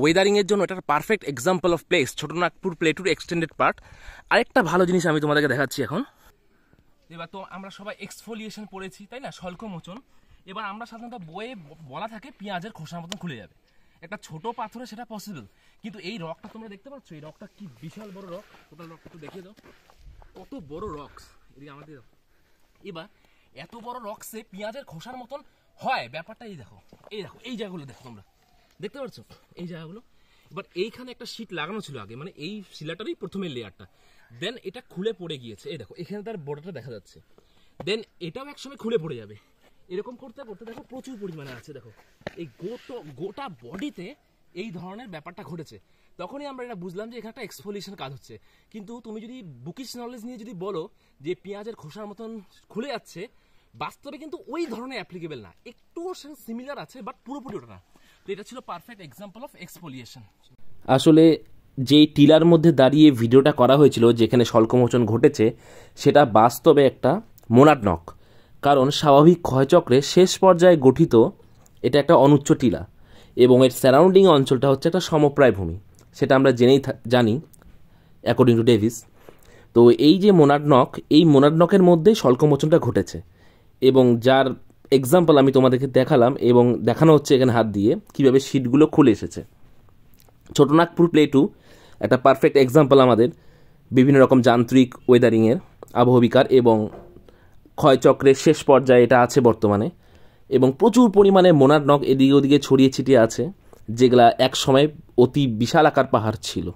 ওয়েদারিংয়ের জন্য এটার perfect example of place Chotanagpur প্লেটুর এক্সটেন্ডেড পার্ট আরেকটা ভালো জিনিস আমি তোমাদেরকে দেখাচ্ছি এখন এবার তো আমরা সবাই এক্সফোলিয়েশন পড়েছি তাই না স্বল্পমোচন এবার আমরা সাধারণত বইয়ে বলা থাকে পেঁয়াজের খোসার মতন খুলে যাবে একটা ছোট পাথরে সেটা পসিবল কিন্তু এই রকটা তোমরা দেখতে পাচ্ছ এই রকটা কি বিশাল বড় রক ওটা রকটা একটু দেখিয়ে দাও কত বড় রক্স এদিকে আমাদের এবার এত বড় রক্সে পেঁয়াজের খোসার মতন হয় ব্যাপারটা এই দেখো এই দেখো এই জায়গাগুলো দেখো তোমরা দেখতে পাচ্ছ এই জায়গাগুলো এবার এইখানে একটা শীট লাগানো ছিল আগে মানে এই শিলাটারই প্রথমে লেয়ারটা দেন এটা খুলে পড়ে গিয়েছে এই দেখো এখানে তার বড়টা দেখা যাচ্ছে দেন এটাও একসময় খুলে পড়ে যাবে এরকম করতে করতে দেখো প্রচুর পরিমাণে আছে দেখো এই গোটো গোটা বডিতে এই ধরনের ব্যাপারটা ঘটেছে তখনই আমরা এটা বুঝলাম যে এখানে একটা এক্সফোলিয়েশন কাজ হচ্ছে কিন্তু তুমি যদি বুকিশ নলেজ নিয়ে যদি বলো যে পেঁয়াজের খোসার মতন খুলে যাচ্ছে বাস্তবে কিন্তু ওই ধরনের অ্যাপ্লিকেবল না একটু সিমিলার আছে বাট পুরোপুরি ওটা না এটা ছিল পারফেক্ট এক্সাম্পল অফ এক্সপোলিয়েশন আসলে যে টিলার মধ্যে দাঁড়িয়ে ভিডিওটা করা হয়েছিল যেখানে স্বল্পমোচন ঘটেছে সেটা বাস্তবে একটা মোনাডনক কারণ স্বাভাবিক ক্ষয়চক্রে শেষ পর্যায়ে গঠিত এটা একটা অনুচ্চ টিলা এবং এর সারাউন্ডিং অঞ্চলটা হচ্ছে একটা সমপ্রায় ভূমি সেটা আমরা জেনেই জানি অ্যাকর্ডিং টু ডেভিস তো এই যে মোনাডনক এই মোনাডনকের মধ্যেই স্বল্পমোচনটা ঘটেছে এবং যার এক্সাম্পল আমি তোমাদেরকে দেখালাম এবং দেখানো হচ্ছে এখানে হাত দিয়ে কীভাবে শিটগুলো খুলে এসেছে ছোটো নাগপুর প্লে টু একটা পারফেক্ট এক্সাম্পল আমাদের বিভিন্ন রকম যান্ত্রিক ওয়েদারিংয়ের আবহবিকার এবং ক্ষয়চক্রের শেষ পর্যায়ে এটা আছে বর্তমানে এবং প্রচুর পরিমাণে মোনার নখ এদিকে ওদিকে ছড়িয়ে ছিটিয়ে আছে যেগুলা এক সময় অতি বিশাল আকার পাহাড় ছিল